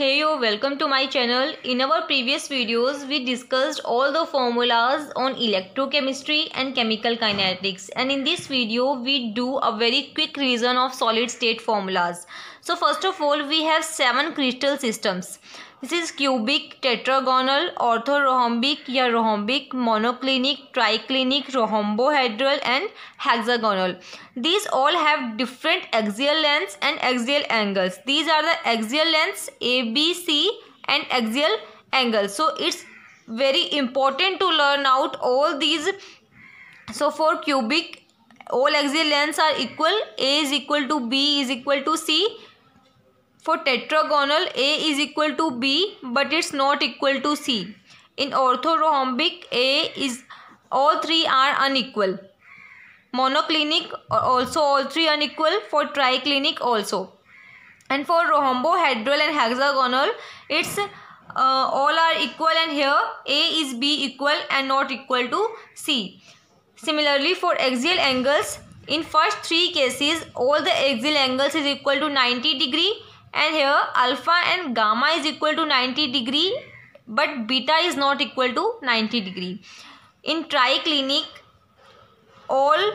Hey yo, welcome to my channel. In our previous videos, we discussed all the formulas on electrochemistry and chemical kinetics. And in this video, we do a very quick reason of solid state formulas. So first of all we have seven crystal systems. This is cubic, tetragonal, orthorhombic, rhombic, monoclinic, triclinic, rhombohedral and hexagonal. These all have different axial lengths and axial angles. These are the axial lengths ABC and axial angles. So it's very important to learn out all these. So for cubic all axial lengths are equal. A is equal to B is equal to C for tetragonal, A is equal to B but it's not equal to C. In orthorhombic, A is all three are unequal. Monoclinic also all three unequal. For triclinic also. And for rhombohedral and hexagonal, it's uh, all are equal and here A is B equal and not equal to C. Similarly, for axial angles, in first three cases, all the axial angles is equal to 90 degree and here alpha and gamma is equal to 90 degree but beta is not equal to 90 degree. In triclinic all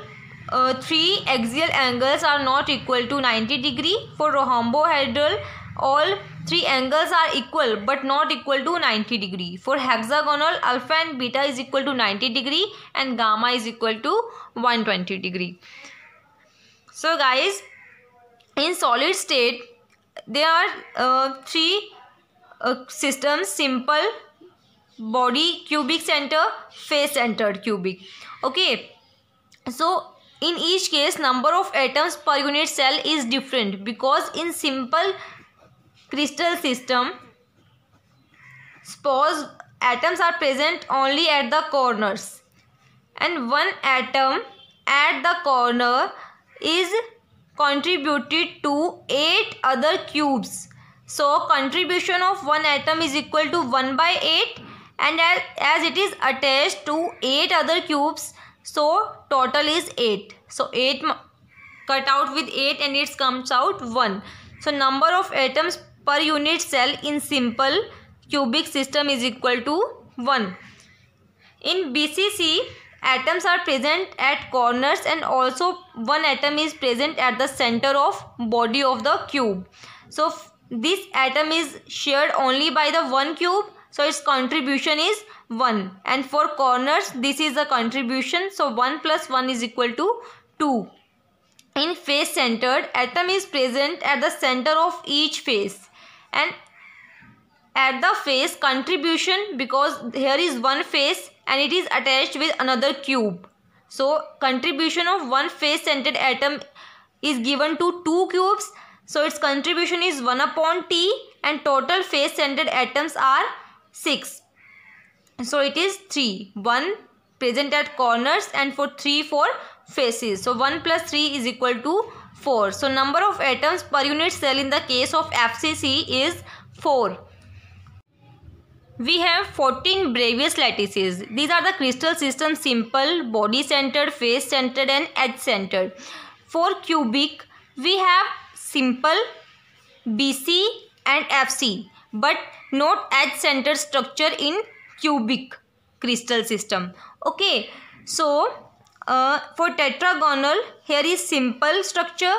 uh, three axial angles are not equal to 90 degree. For rhombohedral all three angles are equal but not equal to 90 degree. For hexagonal alpha and beta is equal to 90 degree and gamma is equal to 120 degree. So guys in solid state there are uh, three uh, systems simple body cubic center face centered cubic okay so in each case number of atoms per unit cell is different because in simple crystal system spores atoms are present only at the corners and one atom at the corner is contributed to a other cubes. So contribution of one atom is equal to 1 by 8 and as, as it is attached to 8 other cubes so total is 8. So 8 cut out with 8 and it comes out 1. So number of atoms per unit cell in simple cubic system is equal to 1. In BCC atoms are present at corners and also one atom is present at the center of body of the cube so this atom is shared only by the one cube so its contribution is 1 and for corners this is the contribution so 1 plus 1 is equal to 2 in face centered atom is present at the center of each face and at the face contribution because here is one face and it is attached with another cube. So contribution of one face centered atom is given to two cubes. So its contribution is 1 upon t and total face centered atoms are 6. So it is 3. 1 present at corners and for 3 for faces. So 1 plus 3 is equal to 4. So number of atoms per unit cell in the case of FCC is 4. We have 14 Brevis lattices. These are the crystal system simple, body centered, face centered and edge centered. For cubic, we have simple, BC and FC but not edge centered structure in cubic crystal system. Okay, so uh, for tetragonal, here is simple structure,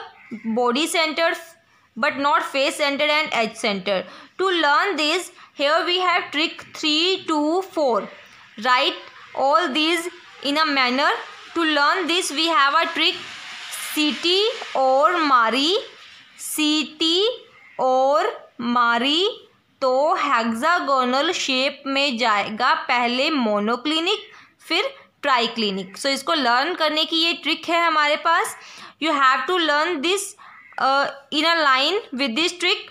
body centered but not face centered and edge centered. To learn this, here we have trick 3 2 4 write all these in a manner to learn this we have a trick city or mari city और मारी तो hexagonal shape में जाएगा पहले monoclinic फिर triclinic so so, इसको learn करने की ये ट्रिक है हमारे पास you have to learn this in a line with this trick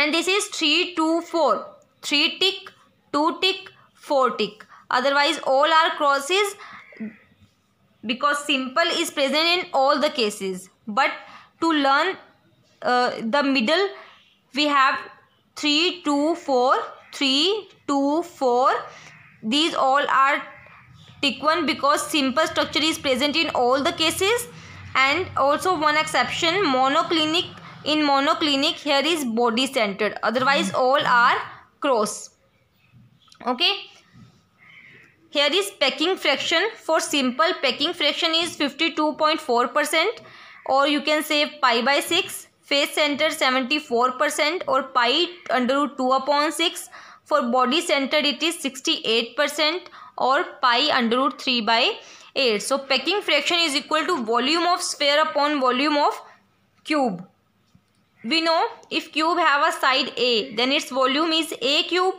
and this is 3 2 4 3 tick 2 tick 4 tick otherwise all are crosses because simple is present in all the cases but to learn uh, the middle we have 3 2 4 3 2 4 these all are tick 1 because simple structure is present in all the cases and also one exception monoclinic in monoclinic, here is body centered. Otherwise, hmm. all are cross. Okay. Here is pecking fraction. For simple, pecking fraction is 52.4% or you can say pi by 6. Face center 74% or pi under root 2 upon 6. For body centered, it is 68% or pi under root 3 by 8. So, pecking fraction is equal to volume of sphere upon volume of cube. We know if cube have a side A, then its volume is A cube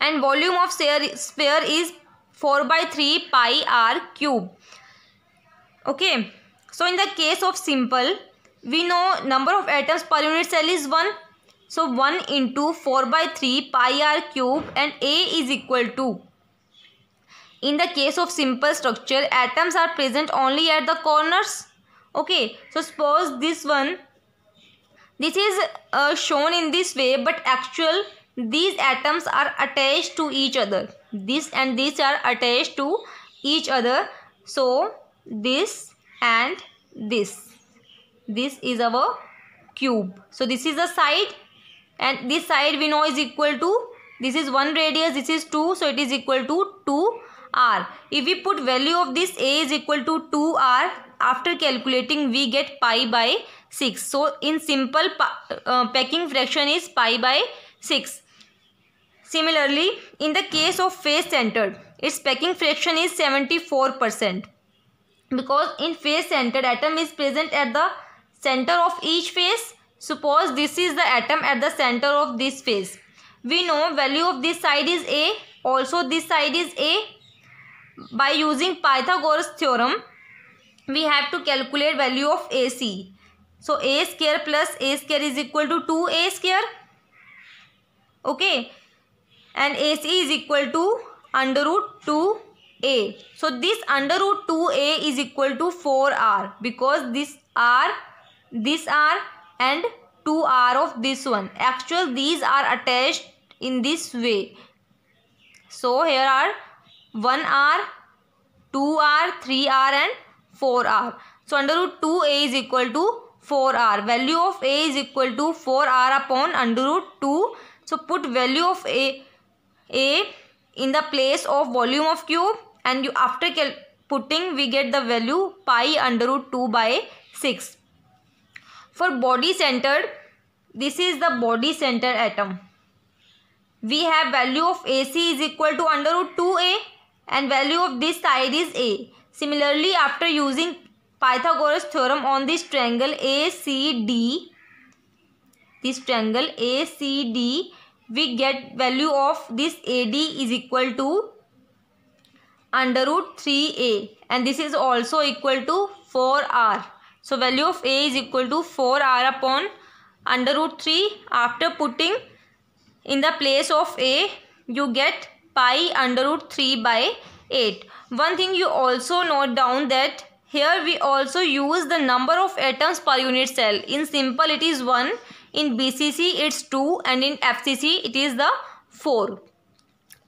and volume of sphere is 4 by 3 pi r cube. Okay. So, in the case of simple, we know number of atoms per unit cell is 1. So, 1 into 4 by 3 pi r cube and A is equal to. In the case of simple structure, atoms are present only at the corners. Okay. So, suppose this one this is uh, shown in this way but actual these atoms are attached to each other. This and these are attached to each other. So this and this. This is our cube. So this is the side and this side we know is equal to this is 1 radius this is 2 so it is equal to 2 r. If we put value of this a is equal to 2 r after calculating we get pi by 6 so in simple uh, fraction is pi by 6 similarly in the case of face centered its packing fraction is 74 percent because in face centered atom is present at the center of each face suppose this is the atom at the center of this face we know value of this side is a also this side is a by using pythagoras theorem we have to calculate value of AC. So A square plus A square is equal to 2A square. Okay. And AC is equal to under root 2A. So this under root 2A is equal to 4R because this R, this R and 2R of this one. Actual these are attached in this way. So here are 1R, 2R, 3R and 4 r. So under root 2a is equal to 4 r. Value of a is equal to 4 r upon under root 2. So put value of a a in the place of volume of cube and you after putting we get the value pi under root 2 by 6. For body centered this is the body center atom. We have value of AC is equal to under root 2a and value of this side is a. Similarly, after using Pythagoras theorem on this triangle ACD, this triangle ACD, we get value of this AD is equal to under root 3A and this is also equal to 4R. So, value of A is equal to 4R upon under root 3 after putting in the place of A you get pi under root 3 by 8. One thing you also note down that here we also use the number of atoms per unit cell. In simple it is 1, in BCC it's 2 and in FCC it is the 4.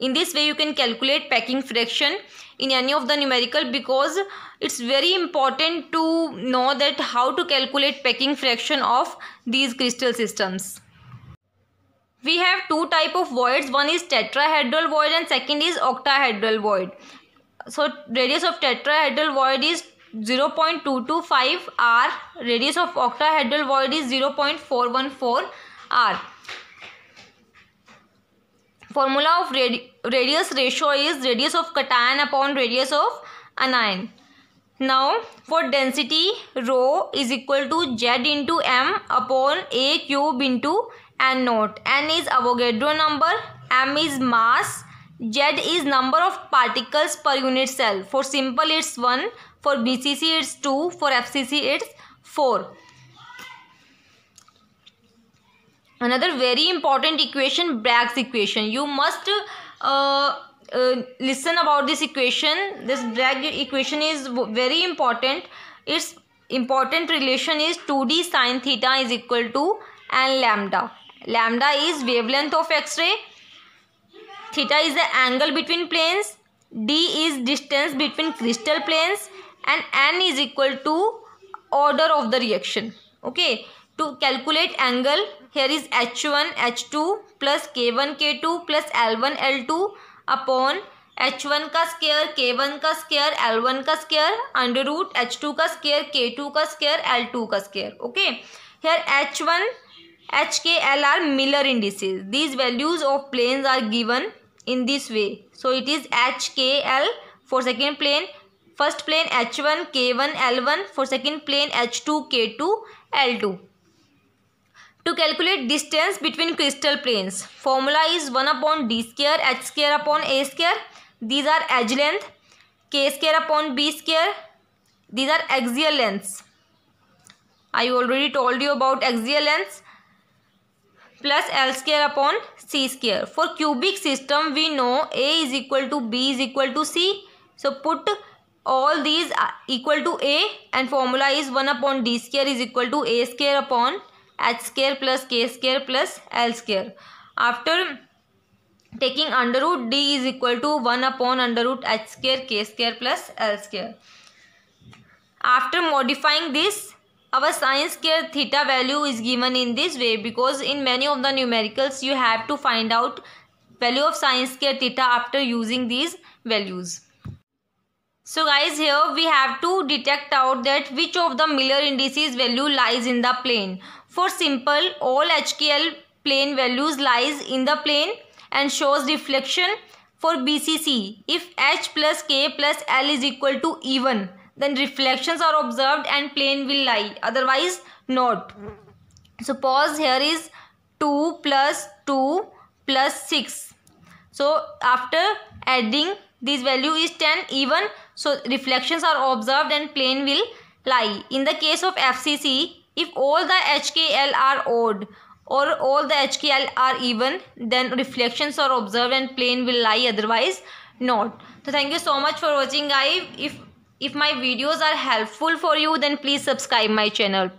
In this way you can calculate packing fraction in any of the numerical because it's very important to know that how to calculate packing fraction of these crystal systems we have two type of voids one is tetrahedral void and second is octahedral void so radius of tetrahedral void is 0.225 r radius of octahedral void is 0.414 r formula of radi radius ratio is radius of cation upon radius of anion now for density rho is equal to z into m upon a cube into n naught. n is Avogadro number, m is mass, z is number of particles per unit cell. For simple it's 1, for BCC it's 2, for FCC it's 4. Another very important equation Bragg's equation. You must uh, uh, listen about this equation this Bragg equation is very important its important relation is 2d sine theta is equal to n lambda lambda is wavelength of x-ray theta is the angle between planes d is distance between crystal planes and n is equal to order of the reaction okay to calculate angle here is h1 h2 plus k1 k2 plus l1 l2 upon H one का square K one का square L one का square under root H two का square K two का square L two का square okay here H one H K L are Miller indices these values of planes are given in this way so it is H K L for second plane first plane H one K one L one for second plane H two K two L two To calculate distance between crystal planes, formula is 1 upon d square, h square upon a square. These are edge length, k square upon b square. These are axial lengths. I already told you about axial lengths plus L square upon C square. For cubic system, we know A is equal to B is equal to C. So, put all these equal to A and formula is 1 upon D square is equal to A square upon h square plus k square plus l square. After taking under root d is equal to 1 upon under root h square k square plus l square. After modifying this, our sine square theta value is given in this way because in many of the numericals you have to find out value of sine square theta after using these values. So guys here we have to detect out that which of the Miller indices value lies in the plane. For simple all HKL plane values lies in the plane and shows reflection for BCC. If H plus K plus L is equal to even then reflections are observed and plane will lie otherwise not. Suppose here is 2 plus 2 plus 6. So after adding this value is 10 even so reflections are observed and plane will lie. In the case of FCC, if all the HKL are odd or all the HKL are even, then reflections are observed and plane will lie otherwise not. So thank you so much for watching guys. If, if my videos are helpful for you then please subscribe my channel.